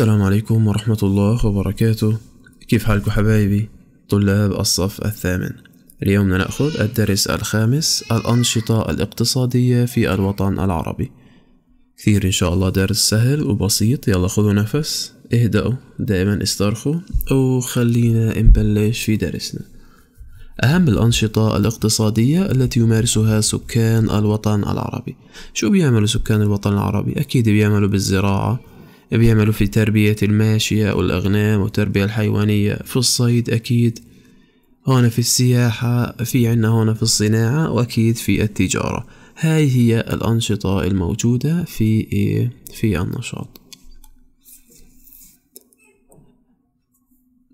السلام عليكم ورحمة الله وبركاته كيف حالكم حبايبي طلاب الصف الثامن اليوم نأخذ الدرس الخامس الأنشطة الاقتصادية في الوطن العربي كثير إن شاء الله درس سهل وبسيط يلا خذوا نفس اهدأوا دائما استرخوا وخلينا نبلش في درسنا أهم الأنشطة الاقتصادية التي يمارسها سكان الوطن العربي شو بيعملوا سكان الوطن العربي؟ أكيد بيعملوا بالزراعة بيعملوا في تربية الماشية والأغنام والتربية الحيوانية في الصيد أكيد هنا في السياحة في عنا هنا في الصناعة وأكيد في التجارة هاي هي الأنشطة الموجودة في إيه؟ في النشاط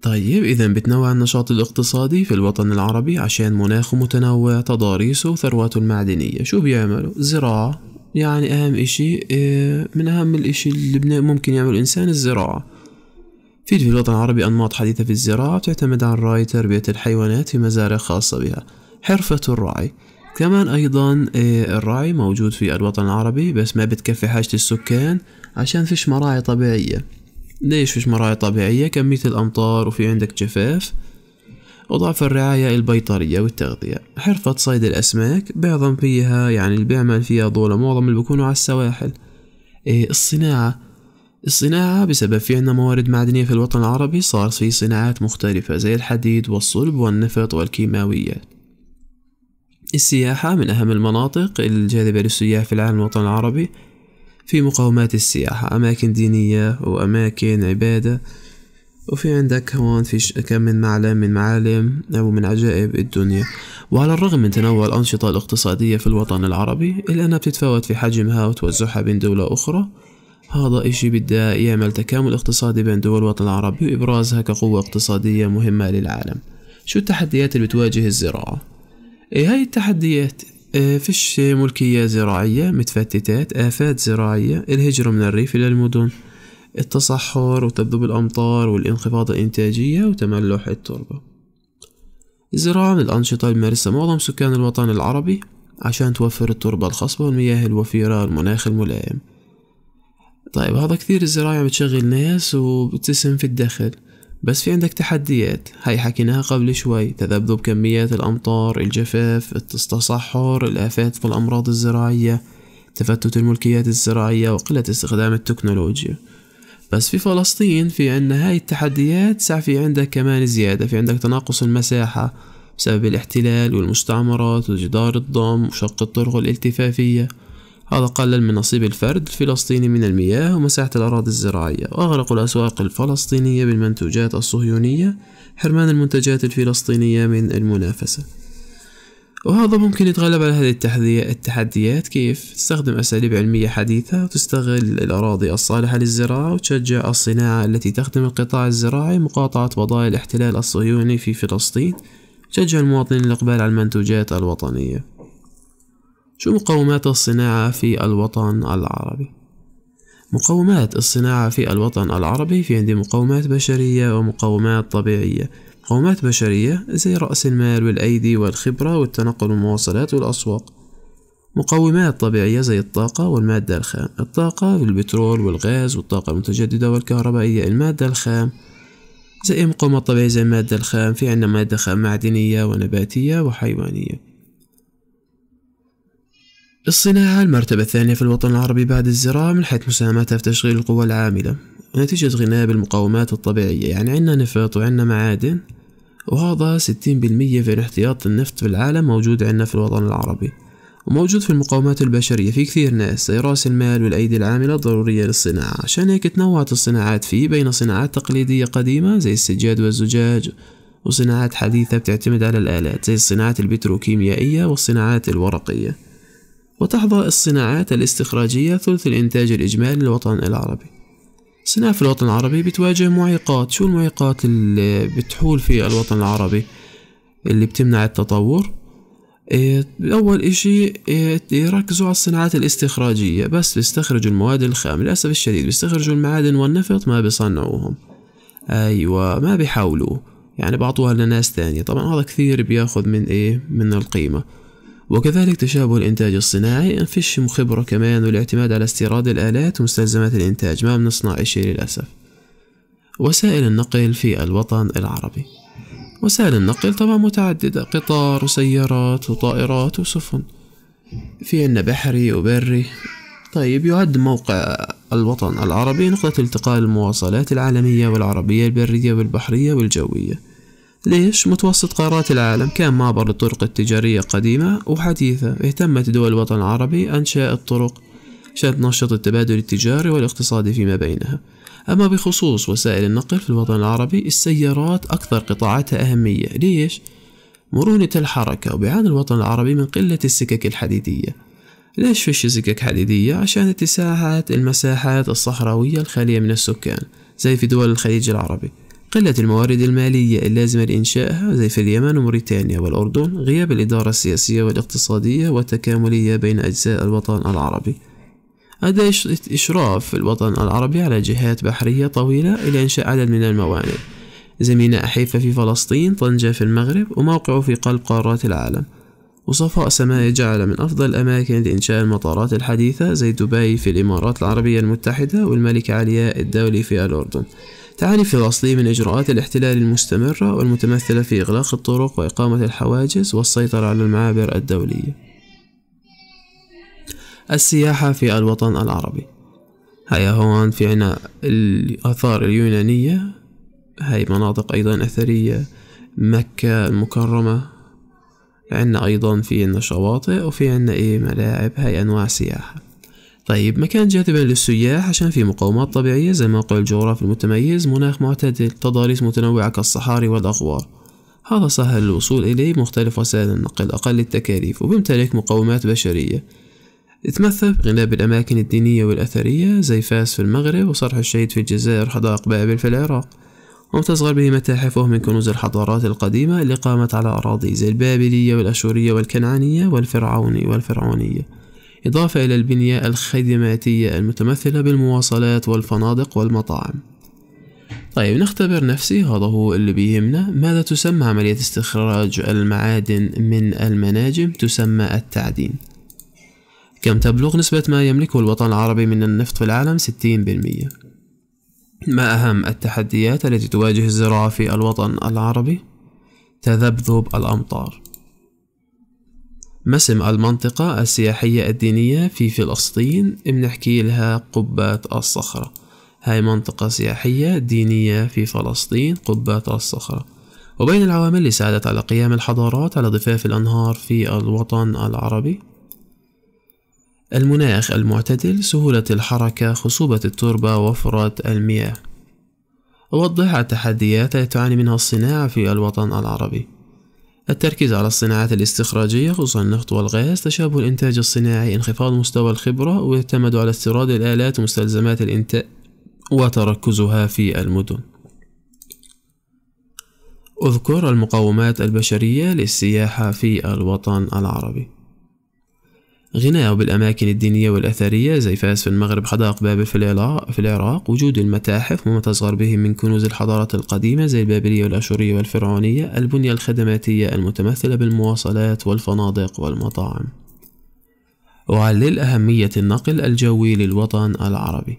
طيب إذا بتنوع النشاط الاقتصادي في الوطن العربي عشان مناخه متنوع تضاريسه وثرواته المعدنية شو بيعملوا؟ زراعة يعني أهم إشي آه، من أهم الإشي اللي بنا ممكن يعمل الإنسان الزراعة في في الوطن العربي أنماط حديثة في الزراعة تعتمد على الرعي تربية الحيوانات في مزارع خاصة بها حرفة الرعي كمان أيضا آه، الرعي موجود في الوطن العربي بس ما بتكفي حاجة السكان عشان فيش مراعي طبيعية ليش فيش مراعي طبيعية كمية الأمطار وفي عندك جفاف وضعف الرعاية البيطرية والتغذية حرفة صيد الأسماك بعظم فيها يعني اللي بيعمل فيها دول معظم اللي بيكونوا على السواحل إيه، الصناعة الصناعة بسبب في عنا موارد معدنية في الوطن العربي صار في صناعات مختلفة زي الحديد والصلب والنفط والكيماويات السياحة من أهم المناطق الجاذبة للسياح في العالم الوطن العربي في مقاومات السياحة أماكن دينية وأماكن عبادة وفي عندك هون في كم من معلم من معالم أو من عجائب الدنيا وعلى الرغم من تنوع الأنشطة الاقتصادية في الوطن العربي إلا أنها بتتفاوت في حجمها وتوزعها بين دولة أخرى هذا إشي بدأ يعمل تكامل اقتصادي بين دول الوطن العربي وإبرازها كقوة اقتصادية مهمة للعالم شو التحديات اللي بتواجه الزراعة؟ إيه هاي التحديات إيه، فيش ملكية زراعية متفتتات آفات زراعية الهجرة من الريف إلى المدن التصحر وتذبذب الأمطار والانخفاض الإنتاجية وتملح التربة الزراعة من الأنشطة المارسة معظم سكان الوطن العربي عشان توفر التربة الخصبة والمياه الوفيرة والمناخ الملائم طيب هذا كثير الزراعة بتشغل ناس وبتسهم في الدخل بس في عندك تحديات هاي حكيناها قبل شوي تذبذب كميات الأمطار الجفاف التصحر الآفات والأمراض الزراعية تفتت الملكيات الزراعية وقلة استخدام التكنولوجيا بس في فلسطين في عندنا هاي التحديات صار في عندك كمان زيادة في عندك تناقص المساحة بسبب الاحتلال والمستعمرات وجدار الضم وشق الطرق الالتفافية هذا قلل من نصيب الفرد الفلسطيني من المياه ومساحة الأراضي الزراعية وأغرق الأسواق الفلسطينية بالمنتوجات الصهيونية حرمان المنتجات الفلسطينية من المنافسة وهذا ممكن يتغلب على هذه التحديات كيف تستخدم أساليب علمية حديثة وتستغل الأراضي الصالحة للزراعة وتشجع الصناعة التي تخدم القطاع الزراعي مقاطعة بضائع الاحتلال الصهيوني في فلسطين تشجع المواطنين الإقبال على المنتوجات الوطنية شو مقومات الصناعة في الوطن العربي؟ مقومات الصناعة في الوطن العربي في عندي مقومات بشرية ومقومات طبيعية مقومات بشرية زي رأس المال والأيدي والخبرة والتنقل والمواصلات والأسواق مقومات طبيعية زي الطاقة والمادة الخام الطاقة البترول والغاز والطاقة المتجددة والكهربائية المادة الخام زي مقومات طبيعية زي المادة الخام في عندنا مادة خام معدنية ونباتية وحيوانية الصناعة المرتبة الثانية في الوطن العربي بعد الزراعة من حيث مساهمتها في تشغيل القوى العاملة نتيجة غناء بالمقومات الطبيعية يعني عندنا نفط وعندنا معادن وهذا 60% في الاحتياط النفط في العالم موجود عندنا في الوطن العربي وموجود في المقاومات البشرية في كثير ناس زي راس المال والأيدي العاملة الضرورية للصناعة عشان هيك تنوعت الصناعات فيه بين صناعات تقليدية قديمة زي السجاد والزجاج وصناعات حديثة بتعتمد على الآلات زي الصناعات البتروكيميائية والصناعات الورقية وتحظى الصناعات الاستخراجية ثلث الإنتاج الإجمالي للوطن العربي الصناعة في الوطن العربي بتواجه معيقات شو المعيقات اللي بتحول في الوطن العربي اللي بتمنع التطور إيه، أول إشي إيه، يركزوا على الصناعات الاستخراجية بس بيستخرجوا المواد الخام للأسف الشديد بيستخرجوا المعادن والنفط ما بيصنعوهم أيوة ما بيحاولوا يعني بعطوها لناس تانية طبعا هذا كثير بياخد من إيه من القيمة وكذلك تشابه الإنتاج الصناعي مفيش خبرة كمان والاعتماد على استيراد الآلات ومستلزمات الإنتاج ما بنصنع إشي للأسف وسائل النقل في الوطن العربي وسائل النقل طبعا متعددة قطار وسيارات وطائرات وسفن في عنا بحري وبري طيب يعد موقع الوطن العربي نقطة التقاء المواصلات العالمية والعربية البرية والبحرية والجوية ليش؟ متوسط قارات العالم كان معبر للطرق التجارية قديمة وحديثة اهتمت دول الوطن العربي أنشاء الطرق عشان تنشط التبادل التجاري والاقتصادي فيما بينها أما بخصوص وسائل النقل في الوطن العربي السيارات أكثر قطاعاتها أهمية ليش؟ مرونة الحركة وبيعاني الوطن العربي من قلة السكك الحديدية ليش فيش سكك حديدية؟ عشان اتساعات المساحات الصحراوية الخالية من السكان زي في دول الخليج العربي قلة الموارد المالية اللازمة لإنشائها زي في اليمن وموريتانيا والأردن غياب الإدارة السياسية والاقتصادية والتكاملية بين أجزاء الوطن العربي أدى إشراف الوطن العربي على جهات بحرية طويلة إلى إنشاء عدد من الموانئ زي ميناء حيفا في فلسطين طنجة في المغرب وموقعه في قلب قارات العالم وصفاء سماء جعل من أفضل الأماكن لإنشاء المطارات الحديثة زي دبي في الإمارات العربية المتحدة والملك علياء الدولي في الأردن تعاني فلسطين من إجراءات الاحتلال المستمرة والمتمثلة في إغلاق الطرق وإقامة الحواجز والسيطرة على المعابر الدولية السياحة في الوطن العربي هيا هون في عنا الآثار اليونانية هاي مناطق أيضا أثرية مكة المكرمة عنا أيضا في عنا شواطئ وفي عنا إيه ملاعب هاي أنواع سياحة طيب مكان جاذبة للسياح عشان في مقومات طبيعية زي موقع الجغرافي المتميز مناخ معتدل تضاريس متنوعة كالصحاري والأغوار هذا سهل الوصول إليه بمختلف وسائل النقل أقل التكاليف وبيمتلك مقومات بشرية تمثل بغناء بالأماكن الدينية والأثرية زي فاس في المغرب وصرح الشهيد في الجزائر حدائق بابل في العراق ومتصغر به متاحفه من كنوز الحضارات القديمة اللي قامت على أراضي زي البابلية والأشورية والكنعانية والفرعوني والفرعونية إضافة إلى البنية الخدماتية المتمثلة بالمواصلات والفنادق والمطاعم طيب نختبر نفسي هذا هو اللي بيهمنا ماذا تسمى عملية استخراج المعادن من المناجم تسمى التعدين كم تبلغ نسبة ما يملكه الوطن العربي من النفط في العالم 60% ما أهم التحديات التي تواجه الزراعة في الوطن العربي تذبذب الأمطار مسم المنطقة السياحية الدينية في فلسطين بنحكي لها قبة الصخرة هاي منطقة سياحية دينية في فلسطين قبة الصخرة وبين العوامل اللي ساعدت على قيام الحضارات على ضفاف الأنهار في الوطن العربي المناخ المعتدل سهولة الحركة خصوبة التربة وفرة المياه وضح التحديات التي تعاني منها الصناعة في الوطن العربي التركيز على الصناعات الاستخراجية خصوصا النفط والغاز تشابه الإنتاج الصناعي انخفاض مستوى الخبرة ويعتمد على استيراد الآلات ومستلزمات الإنتاج وتركزها في المدن أذكر المقومات البشرية للسياحة في الوطن العربي غناه بالأماكن الدينية والأثرية زي فاس في المغرب حدائق بابل في العراق وجود المتاحف وما تصغر به من كنوز الحضارات القديمة زي البابلية والأشورية والفرعونية البنية الخدماتية المتمثلة بالمواصلات والفنادق والمطاعم أعلل أهمية النقل الجوي للوطن العربي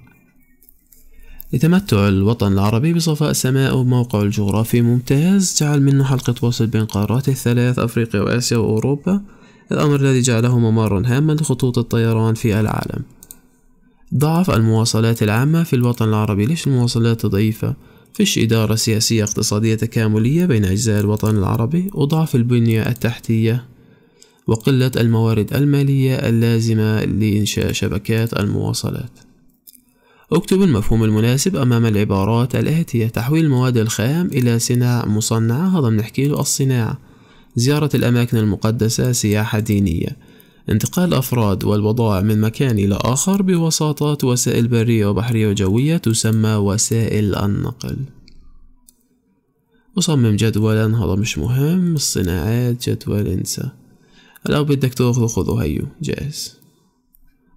لتمتع الوطن العربي بصفاء السماء وموقعه الجغرافي ممتاز جعل منه حلقة وصل بين قارات الثلاث أفريقيا وآسيا وأوروبا الأمر الذي جعله ممارا هاما لخطوط الطيران في العالم ضعف المواصلات العامة في الوطن العربي ليش المواصلات ضعيفة؟ فيش إدارة سياسية اقتصادية تكاملية بين أجزاء الوطن العربي وضعف البنية التحتية وقلة الموارد المالية اللازمة لإنشاء شبكات المواصلات اكتب المفهوم المناسب أمام العبارات الآتية تحويل المواد الخام إلى صناعة مصنعة هذا بنحكي له الصناعة زيارة الأماكن المقدسة سياحة دينية انتقال أفراد والبضائع من مكان إلى آخر بوساطات وسائل برية وبحرية وجوية تسمى وسائل النقل أصمم جدولا هذا مش مهم الصناعات جدول انسى لو بدك تاخذه خذه هيو جاهز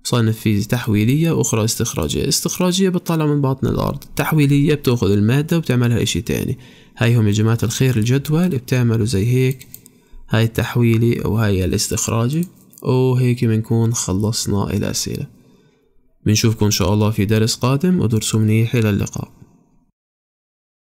صنف في تحويلية أخرى استخراجية استخراجية بتطلع من باطن الأرض التحويلية بتاخذ المادة وبتعملها إشي تاني هاي هم يا جماعة الخير الجدول بتعملوا زي هيك هاي التحويلي وهاي الاستخراجي وهيك بنكون خلصنا الأسئلة بنشوفكم إن شاء الله في درس قادم ودرسوا منيح إلى اللقاء